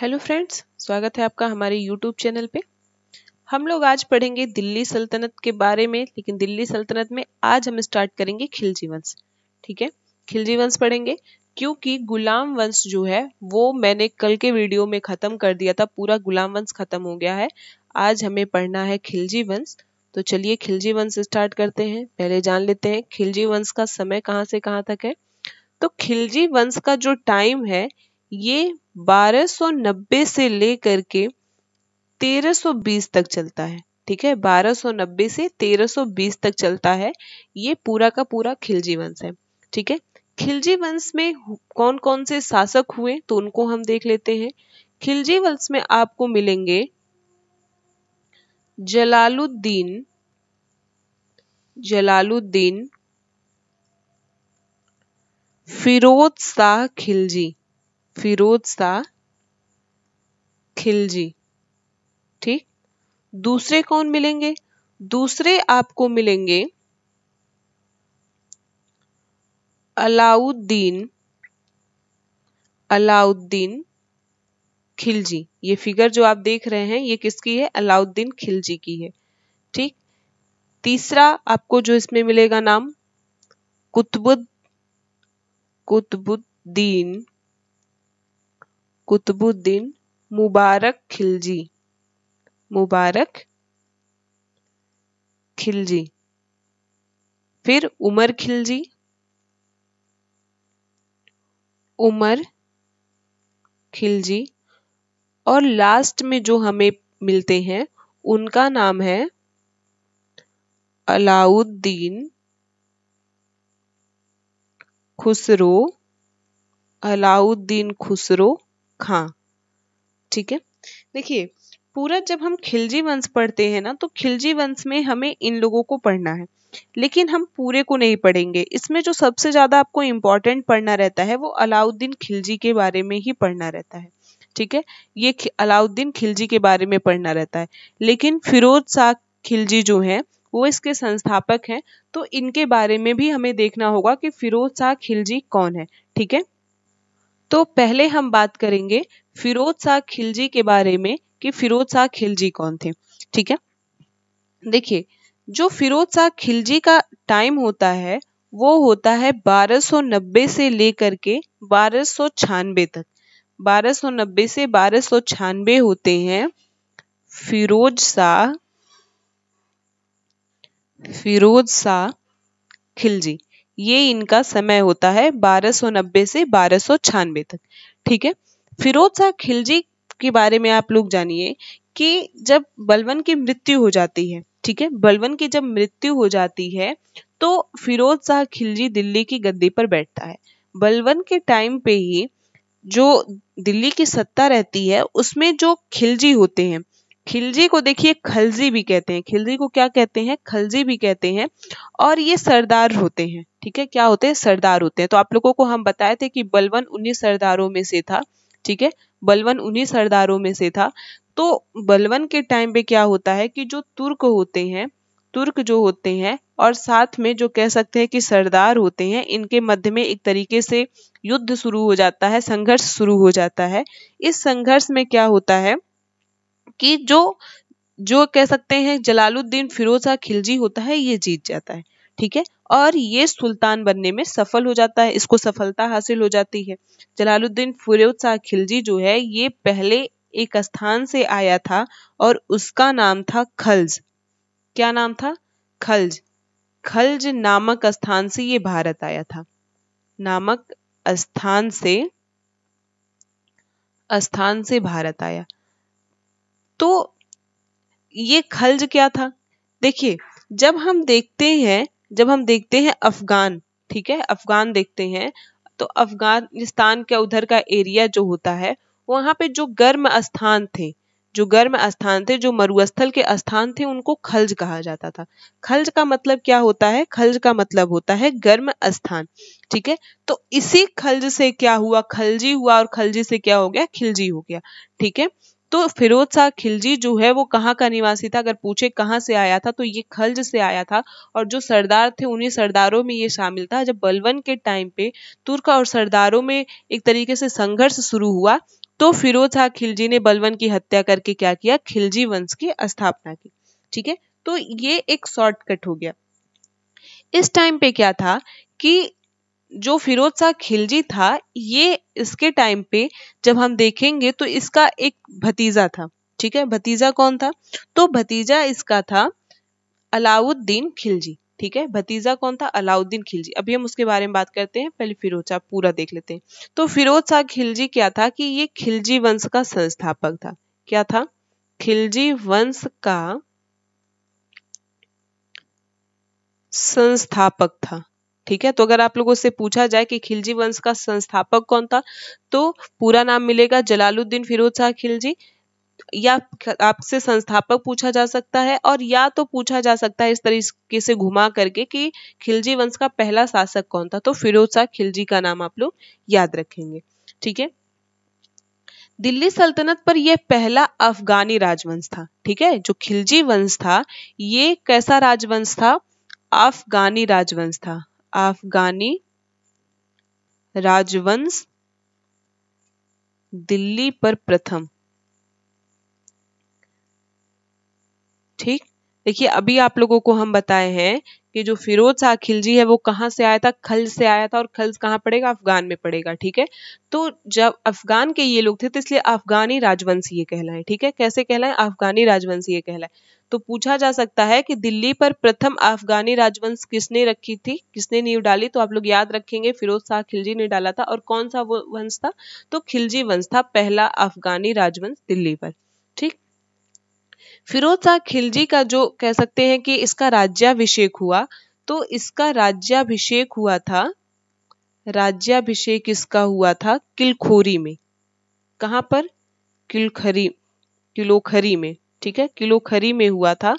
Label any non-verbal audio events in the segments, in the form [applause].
hello friends स्वागत है आपका हमारे यूट्यूब चैनल पे हम लोग आज पढ़ेंगे दिल्ली सल्तनत के बारे में लेकिन दिल्ली सल्तनत में आज हम स्टार्ट करेंगे खिलजी वंश ठीक है खिलजी वंश पढ़ेंगे क्योंकि गुलाम वंश जो है वो मैंने कल के वीडियो में ख़त्म कर दिया था पूरा गुलाम वंश ख़त्म हो गया है आज हमें पढ़ना है खिलजी वंश तो चलिए खिलजी वंश स्टार्ट करते हैं पहले जान लेते हैं खिलजी वंश का समय कहाँ से कहाँ तक है तो खिलजी वंश का जो टाइम है ये 1290 से लेकर के 1320 तक चलता है ठीक है 1290 से 1320 तक चलता है ये पूरा का पूरा खिलजी वंश है ठीक है खिलजी वंश में कौन कौन से शासक हुए तो उनको हम देख लेते हैं खिलजी वंश में आपको मिलेंगे जलालुद्दीन जलालुद्दीन फिरोज शाह खिलजी फिरोज शाह खिलजी ठीक दूसरे कौन मिलेंगे दूसरे आपको मिलेंगे अलाउद्दीन अलाउद्दीन खिलजी ये फिगर जो आप देख रहे हैं ये किसकी है अलाउद्दीन खिलजी की है ठीक तीसरा आपको जो इसमें मिलेगा नाम कुतबुद कुतबुद्दीन कुतुबुद्दीन मुबारक खिलजी मुबारक खिलजी फिर उमर खिलजी उमर खिलजी और लास्ट में जो हमें मिलते हैं उनका नाम है अलाउद्दीन खुसरो अलाउद्दीन खुसरो खां हाँ, ठीक है देखिए पूरा जब हम खिलजी वंश पढ़ते हैं ना तो खिलजी वंश में हमें इन लोगों को पढ़ना है लेकिन हम पूरे को नहीं पढ़ेंगे इसमें जो सबसे ज़्यादा आपको इम्पोर्टेंट पढ़ना रहता है वो अलाउद्दीन खिलजी के बारे में ही पढ़ना रहता है ठीक है ये अलाउद्दीन खिलजी के बारे में पढ़ना रहता है लेकिन फिरोज शाह खिलजी जो है वो इसके संस्थापक हैं तो इनके बारे में भी हमें देखना होगा कि फिरोज शाह खिलजी कौन है ठीक है तो पहले हम बात करेंगे फिरोज शाह खिलजी के बारे में कि फिरोज शाह खिलजी कौन थे ठीक है देखिए जो फिरोज शाह खिलजी का टाइम होता है वो होता है 1290 से लेकर के बारह तक 1290 से बारह होते हैं फिरोज शाह फिरोज शाह खिलजी ये इनका समय होता है 1290 से बारह तक ठीक है फिरोज शाह खिलजी के बारे में आप लोग जानिए कि जब बलवन की मृत्यु हो जाती है ठीक है बलवन की जब मृत्यु हो जाती है तो फिरोज शाह खिलजी दिल्ली की गद्दी पर बैठता है बलवन के टाइम पे ही जो दिल्ली की सत्ता रहती है उसमें जो खिलजी होते हैं खिलजी को देखिए खलजी भी कहते हैं खिलजी को क्या कहते हैं खलजी भी कहते हैं और ये सरदार होते हैं ठीक है क्या होते हैं सरदार होते हैं तो आप लोगों को हम बताए थे कि बलवन उन्हीं सरदारों में से था ठीक है बलवन उन्हीं सरदारों में से था तो बलवन के टाइम पे क्या होता है कि जो तुर्क होते हैं तुर्क जो होते हैं और साथ में जो कह सकते हैं कि सरदार होते हैं इनके मध्य में एक तरीके से युद्ध शुरू हो जाता है संघर्ष शुरू हो जाता है इस संघर्ष में क्या होता है कि जो जो कह सकते हैं जलालुद्दीन फिरोजा खिलजी होता है ये जीत जाता है ठीक है और ये सुल्तान बनने में सफल हो जाता है इसको सफलता हासिल हो जाती है जलालुद्दीन फिरोज शाह खिलजी जो है ये पहले एक स्थान से आया था और उसका नाम था खल्ज क्या नाम था खल्ज खल्ज नामक स्थान से ये भारत आया था नामक स्थान से स्थान से भारत आया तो ये खल्ज क्या था देखिए जब हम देखते हैं जब हम देखते हैं अफगान ठीक है अफगान देखते हैं तो अफगानिस्तान का उधर का एरिया जो होता है वहां पे जो गर्म स्थान थे जो गर्म स्थान थे जो मरुस्थल के स्थान थे उनको खल्ज कहा जाता था खल्ज का मतलब क्या होता है खल्ज का मतलब होता है गर्म स्थान ठीक है तो इसी खल्ज से क्या हुआ खलजी हुआ और खलजी से क्या हो गया खिलजी हो गया ठीक है तो फिरोज शाह खिलजी जो है वो कहाँ का निवासी था अगर पूछे कहाँ से आया था तो ये खलज से आया था और जो सरदार थे उन्हीं सरदारों में ये शामिल था जब बलवन के टाइम पे तुर्क और सरदारों में एक तरीके से संघर्ष शुरू हुआ तो फिरोज शाह खिलजी ने बलवन की हत्या करके क्या किया खिलजी वंश की स्थापना की ठीक है तो ये एक शॉर्टकट हो गया इस टाइम पे क्या था कि जो फिरोज शाह खिलजी था ये इसके टाइम पे जब हम देखेंगे तो इसका एक भतीजा था ठीक है भतीजा कौन था तो भतीजा इसका था अलाउद्दीन खिलजी ठीक है भतीजा कौन था अलाउद्दीन खिलजी अभी हम उसके बारे में बात करते हैं पहले फिरोज शाह पूरा देख लेते हैं तो फिरोज शाह खिलजी क्या था कि ये खिलजी वंश का संस्थापक था क्या था खिलजी वंश का संस्थापक था ठीक है तो अगर आप लोगों से पूछा जाए कि खिलजी वंश का संस्थापक कौन था तो पूरा नाम मिलेगा जलालुद्दीन फिरोज शाह खिलजी या आपसे संस्थापक पूछा जा सकता है और या तो पूछा जा सकता है इस तरीके से घुमा करके कि खिलजी वंश का पहला शासक कौन था तो फिरोज शाह खिलजी का नाम आप लोग याद रखेंगे ठीक है दिल्ली सल्तनत पर यह पहला अफगानी राजवंश था ठीक है जो खिलजी वंश था ये कैसा राजवंश था अफगानी राजवंश था अफगानी राजवंश दिल्ली पर प्रथम ठीक देखिए अभी आप लोगों को हम बताए हैं कि जो फिरोज शाह खिलजी है वो कहाँ से आया था खल से आया था और खल कहाँ पड़ेगा अफगान में पड़ेगा ठीक है तो जब अफगान के ये लोग थे तो इसलिए अफगानी राजवंश ये कहलाए ठीक है कैसे कहलाए अफगानी राजवंश ये कहलाए तो पूछा जा सकता है कि दिल्ली पर प्रथम अफगानी राजवंश किसने रखी थी किसने नींव डाली तो आप लोग याद रखेंगे फिरोज शाह खिलजी ने डाला था और कौन सा वो वंश था तो खिलजी वंश था पहला अफगानी राजवंश दिल्ली पर ठीक फिरोज शाह खिलजी का जो कह सकते हैं कि इसका राज्याभिषेक हुआ तो इसका राज्याभिषेक हुआ था राज्याभिषेक इसका हुआ था किलखोरी में कहां पर किलखरी किलोखरी में ठीक है किलो खरी में हुआ था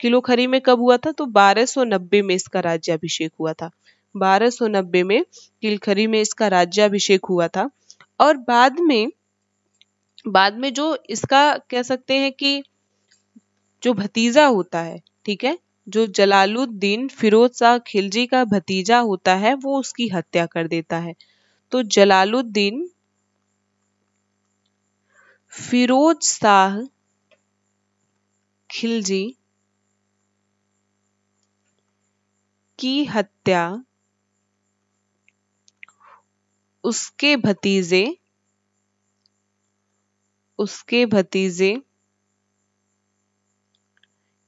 किलो खरी में कब हुआ था तो 1290 में इसका राज्याभिषेक हुआ था 1290 में किलखरी में इसका राज्याभिषेक हुआ था और बाद में बाद में जो इसका कह सकते हैं कि जो भतीजा होता है ठीक है जो जलालुद्दीन फिरोज शाह खिलजी का भतीजा होता है वो उसकी हत्या कर देता है तो जलालुद्दीन फिरोज शाह खिलजी की हत्या उसके भतीजे उसके भतीजे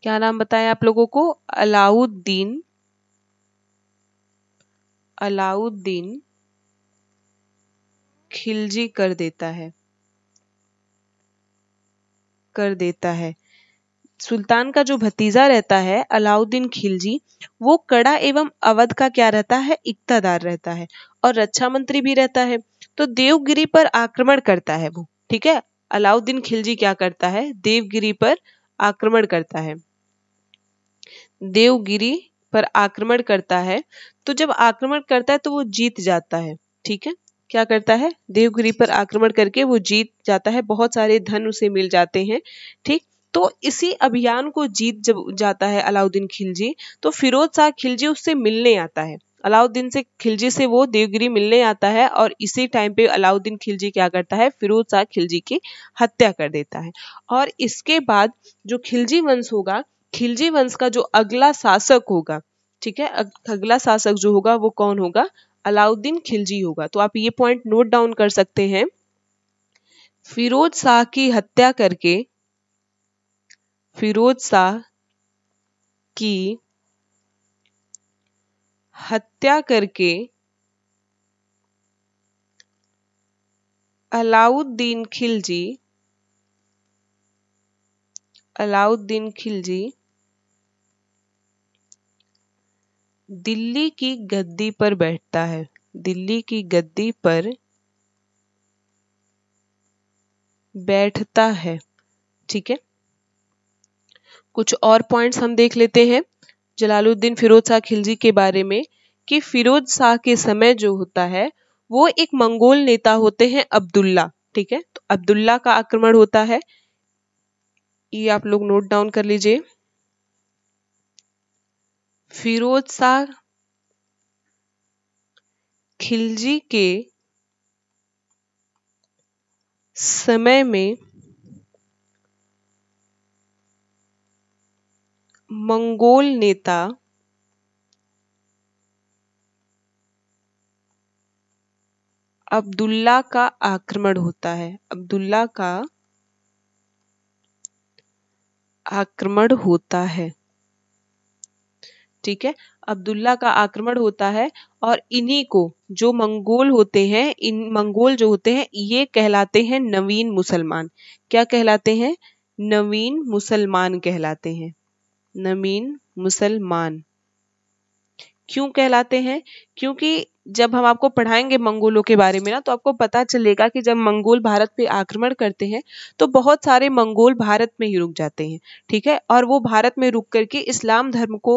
क्या नाम बताया आप लोगों को अलाउद्दीन अलाउद्दीन खिलजी कर देता है कर देता है सुल्तान का जो भतीजा रहता है अलाउद्दीन खिलजी वो कड़ा एवं अवध का क्या रहता है इकतादार रहता है और रक्षा मंत्री भी रहता है तो देवगिरी पर आक्रमण करता है वो ठीक है अलाउद्दीन खिलजी क्या करता है देवगिरी पर आक्रमण करता है देवगिरी पर आक्रमण करता है तो जब आक्रमण करता है तो वो जीत जाता है ठीक है क्या करता है देवगिरी पर आक्रमण करके वो जीत जाता है बहुत सारे धन उसे मिल जाते हैं ठीक तो इसी अभियान को जीत जब जाता है अलाउद्दीन खिलजी तो फिरोज शाह खिलजी उससे मिलने आता है अलाउद्दीन से खिलजी से वो देवगिरी मिलने आता है और इसी टाइम पे अलाउद्दीन खिलजी क्या करता है फिरोज शाह खिलजी की हत्या कर देता है और इसके बाद जो खिलजी वंश होगा खिलजी वंश का जो अगला शासक होगा ठीक है अगला शासक जो होगा वो कौन होगा अलाउद्दीन खिलजी होगा तो आप ये पॉइंट नोट डाउन कर सकते हैं फिरोज शाह की हत्या करके फिरोज शाह की हत्या करके अलाउद्दीन खिलजी अलाउद्दीन खिलजी दिल्ली की गद्दी पर बैठता है दिल्ली की गद्दी पर बैठता है ठीक है कुछ और पॉइंट्स हम देख लेते हैं जलालुद्दीन फिरोज शाह खिलजी के बारे में कि फिरोज शाह के समय जो होता है वो एक मंगोल नेता होते हैं अब्दुल्ला ठीक है तो अब्दुल्ला का आक्रमण होता है ये आप लोग नोट डाउन कर लीजिए फिरोज शाह खिलजी के समय में मंगोल नेता अब्दुल्ला का आक्रमण होता है अब्दुल्ला का आक्रमण होता है ठीक है अब्दुल्ला का आक्रमण होता है और इन्हीं को जो मंगोल होते हैं इन मंगोल जो होते हैं ये कहलाते हैं नवीन मुसलमान क्या कहलाते हैं नवीन मुसलमान कहलाते हैं नमीन मुसलमान क्यों कहलाते हैं क्योंकि जब हम आपको पढ़ाएंगे मंगोलों के बारे में ना तो आपको पता चलेगा कि जब मंगोल भारत पे आक्रमण करते हैं तो बहुत सारे मंगोल भारत में ही रुक जाते हैं ठीक है और वो भारत में रुक करके इस्लाम धर्म को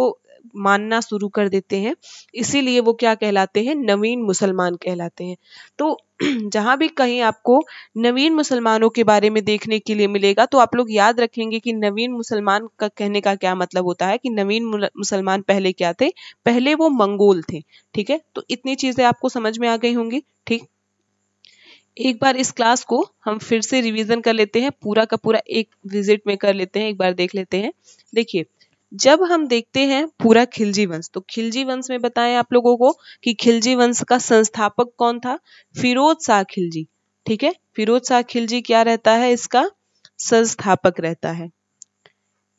मानना शुरू कर देते हैं इसीलिए वो क्या कहलाते हैं नवीन मुसलमान कहलाते हैं तो [clears throat] जहाँ भी कहीं आपको नवीन मुसलमानों के बारे में देखने के लिए मिलेगा तो आप लोग याद रखेंगे कि नवीन मुसलमान का कहने का क्या मतलब होता है कि नवीन मुसलमान पहले क्या थे पहले वो मंगोल थे ठीक है तो इतनी चीज़ें आपको समझ में आ गई होंगी ठीक एक बार इस क्लास को हम फिर से रिवीजन कर लेते हैं पूरा का पूरा एक विजिट में कर लेते हैं एक बार देख लेते हैं देखिए जब हम देखते हैं पूरा खिलजी वंश तो खिलजी वंश में बताएं आप लोगों को कि खिलजी वंश का संस्थापक कौन था फिरोज शाह खिलजी ठीक है फिरोज शाह खिलजी क्या रहता है इसका संस्थापक रहता है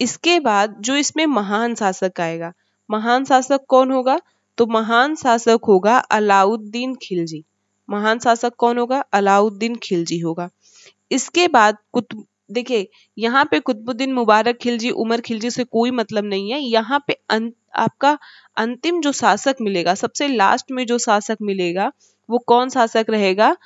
इसके बाद जो इसमें महान शासक आएगा महान शासक कौन होगा तो महान शासक होगा अलाउद्दीन खिलजी महान शासक कौन होगा अलाउद्दीन खिलजी होगा इसके बाद कुतुब देखिए यहाँ पे कुतुबुद्दीन मुबारक खिलजी उमर खिलजी से कोई मतलब नहीं है यहाँ पे अंत आपका अंतिम जो शासक मिलेगा सबसे लास्ट में जो शासक मिलेगा वो कौन शासक रहेगा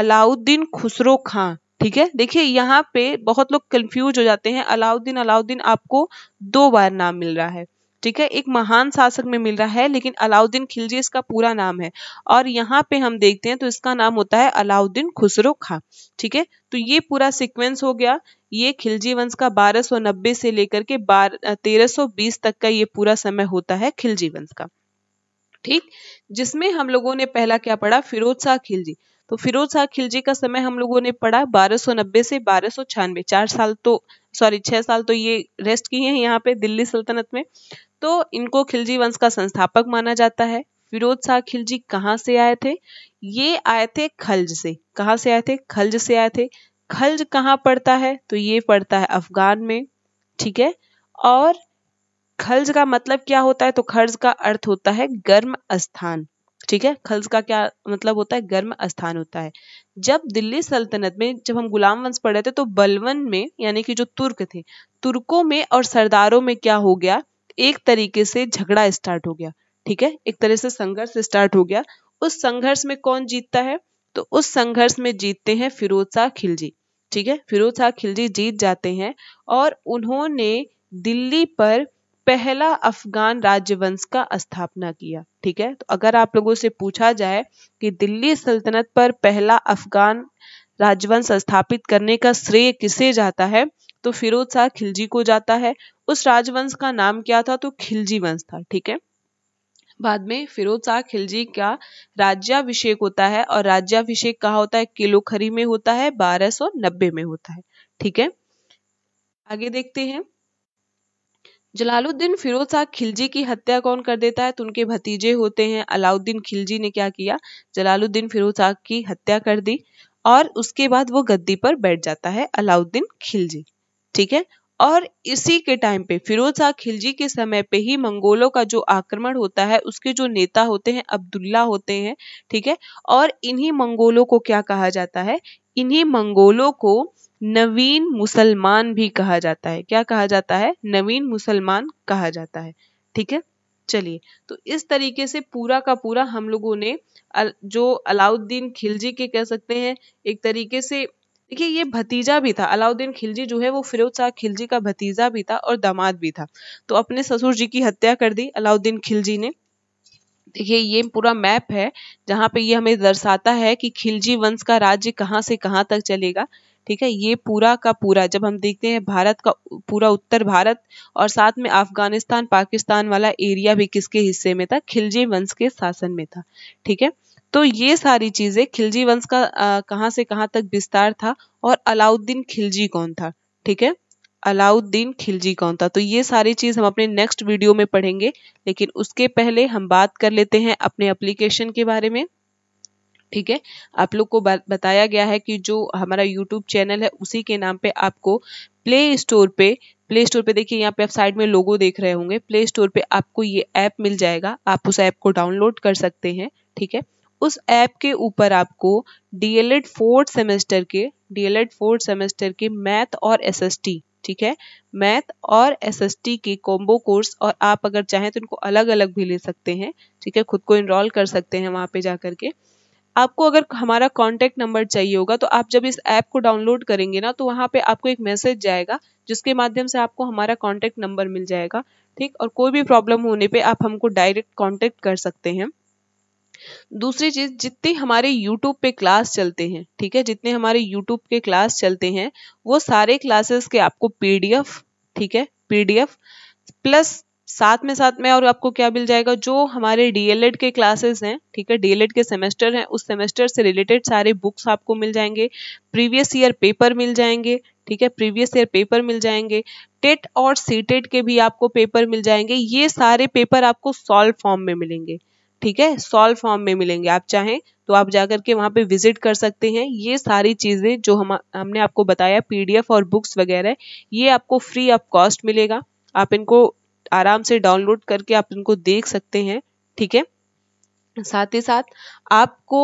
अलाउद्दीन खुसरो खां ठीक है देखिए यहाँ पे बहुत लोग कंफ्यूज हो जाते हैं अलाउद्दीन अलाउद्दीन आपको दो बार नाम मिल रहा है ठीक है एक महान शासक में मिल रहा है लेकिन अलाउद्दीन खिलजी इसका पूरा नाम है और यहाँ पे हम देखते हैं तो इसका नाम होता है अलाउद्दीन खुसरो खा ठीक है तो ये पूरा सिक्वेंस हो गया ये खिलजी वंश का 1290 से लेकर के 1320 तक का ये पूरा समय होता है खिलजी वंश का ठीक जिसमें हम लोगों ने पहला क्या पढ़ा फिरोज शाह खिलजी तो फिरोज शाह खिलजी का समय हम लोगों ने पढ़ा 1290 से बारह सौ चार साल तो सॉरी छः साल तो ये रेस्ट किए हैं यहाँ पे दिल्ली सल्तनत में तो इनको खिलजी वंश का संस्थापक माना जाता है विरोध शाह खिलजी कहाँ से आए थे ये आए थे खलज से कहाँ से आए थे खलज से आए थे खलज कहाँ पड़ता है तो ये पड़ता है अफगान में ठीक है और खलज का मतलब क्या होता है तो खर्ज का अर्थ होता है गर्म स्थान ठीक है खल्स का क्या मतलब होता है गर्म स्थान होता है जब दिल्ली सल्तनत में जब हम गुलाम वंश पढ़े थे तो बलवन में यानी कि जो तुर्क थे तुर्कों में और सरदारों में क्या हो गया एक तरीके से झगड़ा स्टार्ट हो गया ठीक है एक तरह से संघर्ष स्टार्ट हो गया उस संघर्ष में कौन जीतता है तो उस संघर्ष में जीतते हैं फिरोज शाह खिलजी ठीक है फिरोज शाह खिलजी जीत जाते हैं और उन्होंने दिल्ली पर पहला अफगान राज्यवंश का स्थापना किया ठीक है तो अगर आप लोगों से पूछा जाए कि दिल्ली सल्तनत पर पहला अफगान राजवंश स्थापित करने का श्रेय किसे जाता है तो फिरोज शाह खिलजी को जाता है उस राजवंश का नाम क्या था तो खिलजी वंश था ठीक है बाद में फिरोज शाह खिलजी का राज्याभिषेक होता है और राज्याभिषेक कहा होता है किलोखरी में होता है 1290 में होता है ठीक है आगे देखते हैं जलालुद्दीन फिरोज शाह खिलजी की हत्या कौन कर देता है तो उनके भतीजे होते हैं अलाउद्दीन खिलजी ने क्या किया जलालुद्दीन फिरोज शाह की हत्या कर दी और उसके बाद वो गद्दी पर बैठ जाता है अलाउद्दीन खिलजी ठीक है और इसी के टाइम पे फिरोज शाह खिलजी के समय पे ही मंगोलों का जो आक्रमण होता है उसके जो नेता होते हैं अब्दुल्ला होते हैं ठीक है और इन्हीं मंगोलों को क्या कहा जाता है इन्हीं मंगोलों को नवीन मुसलमान भी कहा जाता है क्या कहा जाता है नवीन मुसलमान कहा जाता है ठीक है चलिए तो इस तरीके से पूरा का पूरा हम लोगों ने जो अलाउद्दीन खिलजी के कह सकते हैं एक तरीके से देखिए ये भतीजा भी था अलाउद्दीन खिलजी जो है वो फिरोज शाह खिलजी का भतीजा भी था और दामाद भी था तो अपने ससुर जी की हत्या कर दी अलाउद्दीन खिलजी ने देखिए ये पूरा मैप है जहाँ पे ये हमें दर्शाता है कि खिलजी वंश का राज्य कहाँ से कहाँ तक चलेगा ठीक है ये पूरा का पूरा जब हम देखते हैं भारत का पूरा उत्तर भारत और साथ में अफगानिस्तान पाकिस्तान वाला एरिया भी किसके हिस्से में था खिलजी वंश के शासन में था ठीक है तो ये सारी चीजें खिलजी वंश का कहाँ से कहाँ तक विस्तार था और अलाउद्दीन खिलजी कौन था ठीक है अलाउद्दीन खिलजी कौन था तो ये सारी चीज हम अपने नेक्स्ट वीडियो में पढ़ेंगे लेकिन उसके पहले हम बात कर लेते हैं अपने एप्लीकेशन के बारे में ठीक है आप लोग को बताया गया है कि जो हमारा यूट्यूब चैनल है उसी के नाम पे आपको प्ले स्टोर पे प्ले स्टोर पे देखिए यहाँ पे आप साइड में लोगो देख रहे होंगे प्ले स्टोर पे आपको ये ऐप मिल जाएगा आप उस ऐप को डाउनलोड कर सकते हैं ठीक है उस ऐप के ऊपर आपको डीएलएड फोर्थ सेमेस्टर के डीएलएड फोर्थ सेमेस्टर के मैथ और टी ठीक है मैथ और टी के कॉम्बो कोर्स और आप अगर चाहें तो इनको अलग अलग भी ले सकते हैं ठीक है खुद को इनरोल कर सकते हैं वहाँ पे जा करके के आपको अगर हमारा कॉन्टैक्ट नंबर चाहिए होगा तो आप जब इस ऐप को डाउनलोड करेंगे ना तो वहाँ पे आपको एक मैसेज जाएगा जिसके माध्यम से आपको हमारा कॉन्टैक्ट नंबर मिल जाएगा ठीक और कोई भी प्रॉब्लम होने पे आप हमको डायरेक्ट कॉन्टैक्ट कर सकते हैं दूसरी चीज जितने हमारे YouTube पे क्लास चलते हैं ठीक है जितने हमारे YouTube के क्लास चलते हैं वो सारे क्लासेस के आपको पी ठीक है पी प्लस साथ में साथ में और आपको क्या मिल जाएगा जो हमारे डीएलएड के क्लासेस हैं ठीक है डीएलएड के सेमेस्टर हैं उस सेमेस्टर से रिलेटेड सारे बुक्स आपको मिल जाएंगे प्रीवियस ईयर पेपर मिल जाएंगे ठीक है प्रीवियस ईयर पेपर मिल जाएंगे टेट और सीटेट e के भी आपको पेपर मिल जाएंगे ये सारे पेपर आपको सॉल्व फॉर्म में मिलेंगे ठीक है सॉल्व फॉर्म में मिलेंगे आप चाहें तो आप जाकर के वहाँ पे विजिट कर सकते हैं ये सारी चीज़ें जो हम हमने आपको बताया पीडीएफ और बुक्स वगैरह ये आपको फ्री ऑफ कॉस्ट मिलेगा आप इनको आराम से डाउनलोड करके आप इनको देख सकते हैं ठीक है साथ ही साथ आपको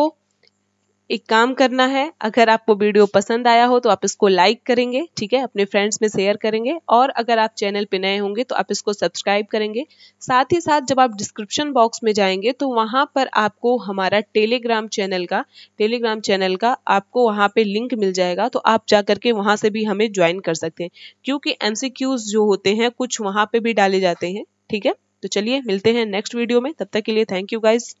एक काम करना है अगर आपको वीडियो पसंद आया हो तो आप इसको लाइक करेंगे ठीक है अपने फ्रेंड्स में शेयर करेंगे और अगर आप चैनल पर नए होंगे तो आप इसको सब्सक्राइब करेंगे साथ ही साथ जब आप डिस्क्रिप्शन बॉक्स में जाएंगे तो वहाँ पर आपको हमारा टेलीग्राम चैनल का टेलीग्राम चैनल का आपको वहाँ पर लिंक मिल जाएगा तो आप जा करके वहाँ से भी हमें ज्वाइन कर सकते हैं क्योंकि एम जो होते हैं कुछ वहाँ पे भी डाले जाते हैं ठीक है तो चलिए मिलते हैं नेक्स्ट वीडियो में तब तक के लिए थैंक यू गाइज